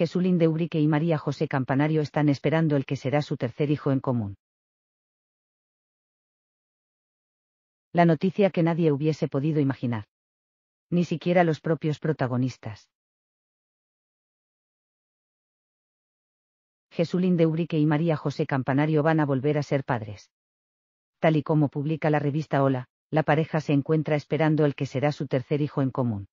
Jesulín de Ubrique y María José Campanario están esperando el que será su tercer hijo en común. La noticia que nadie hubiese podido imaginar. Ni siquiera los propios protagonistas. Jesulín de Ubrique y María José Campanario van a volver a ser padres. Tal y como publica la revista Hola, la pareja se encuentra esperando el que será su tercer hijo en común.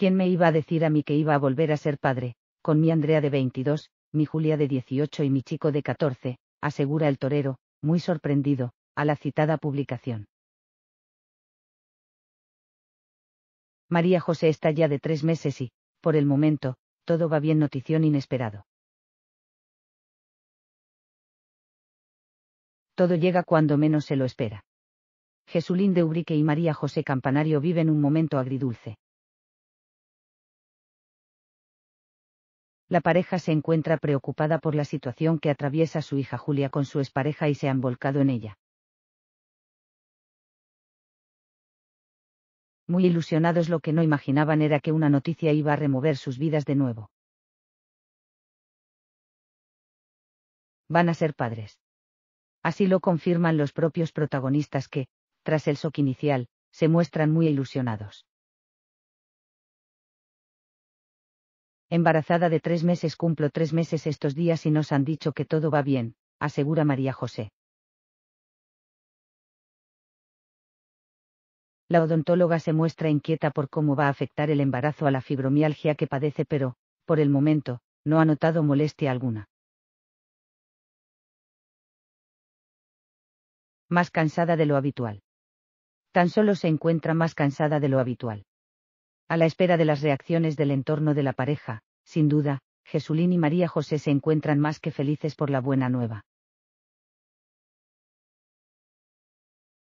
¿Quién me iba a decir a mí que iba a volver a ser padre, con mi Andrea de 22, mi Julia de 18 y mi chico de 14? asegura el torero, muy sorprendido, a la citada publicación. María José está ya de tres meses y, por el momento, todo va bien notición inesperado. Todo llega cuando menos se lo espera. Jesulín de Ubrique y María José Campanario viven un momento agridulce. la pareja se encuentra preocupada por la situación que atraviesa su hija Julia con su expareja y se han volcado en ella. Muy ilusionados lo que no imaginaban era que una noticia iba a remover sus vidas de nuevo. Van a ser padres. Así lo confirman los propios protagonistas que, tras el shock inicial, se muestran muy ilusionados. Embarazada de tres meses cumplo tres meses estos días y nos han dicho que todo va bien, asegura María José. La odontóloga se muestra inquieta por cómo va a afectar el embarazo a la fibromialgia que padece pero, por el momento, no ha notado molestia alguna. Más cansada de lo habitual. Tan solo se encuentra más cansada de lo habitual. A la espera de las reacciones del entorno de la pareja, sin duda, Jesulín y María José se encuentran más que felices por la buena nueva.